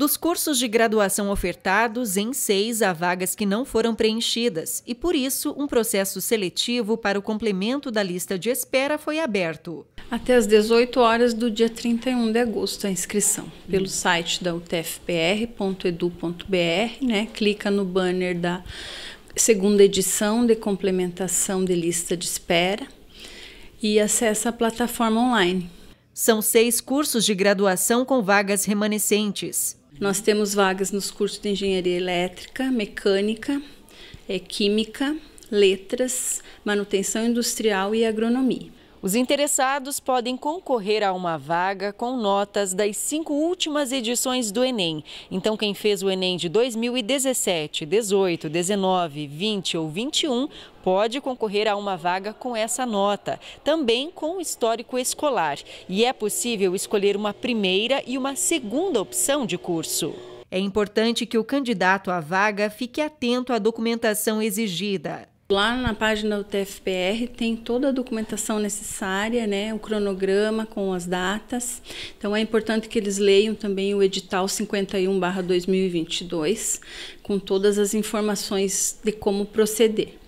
Dos cursos de graduação ofertados, em seis há vagas que não foram preenchidas e, por isso, um processo seletivo para o complemento da lista de espera foi aberto. Até às 18 horas do dia 31 de agosto a inscrição. Pelo site da utfpr.edu.br, né? clica no banner da segunda edição de complementação de lista de espera e acessa a plataforma online. São seis cursos de graduação com vagas remanescentes. Nós temos vagas nos cursos de engenharia elétrica, mecânica, é, química, letras, manutenção industrial e agronomia. Os interessados podem concorrer a uma vaga com notas das cinco últimas edições do Enem. Então, quem fez o Enem de 2017, 18, 19, 20 ou 21 pode concorrer a uma vaga com essa nota, também com o histórico escolar. E é possível escolher uma primeira e uma segunda opção de curso. É importante que o candidato à vaga fique atento à documentação exigida. Lá na página do TFPR tem toda a documentação necessária, né, o cronograma com as datas. Então é importante que eles leiam também o edital 51/2022 com todas as informações de como proceder.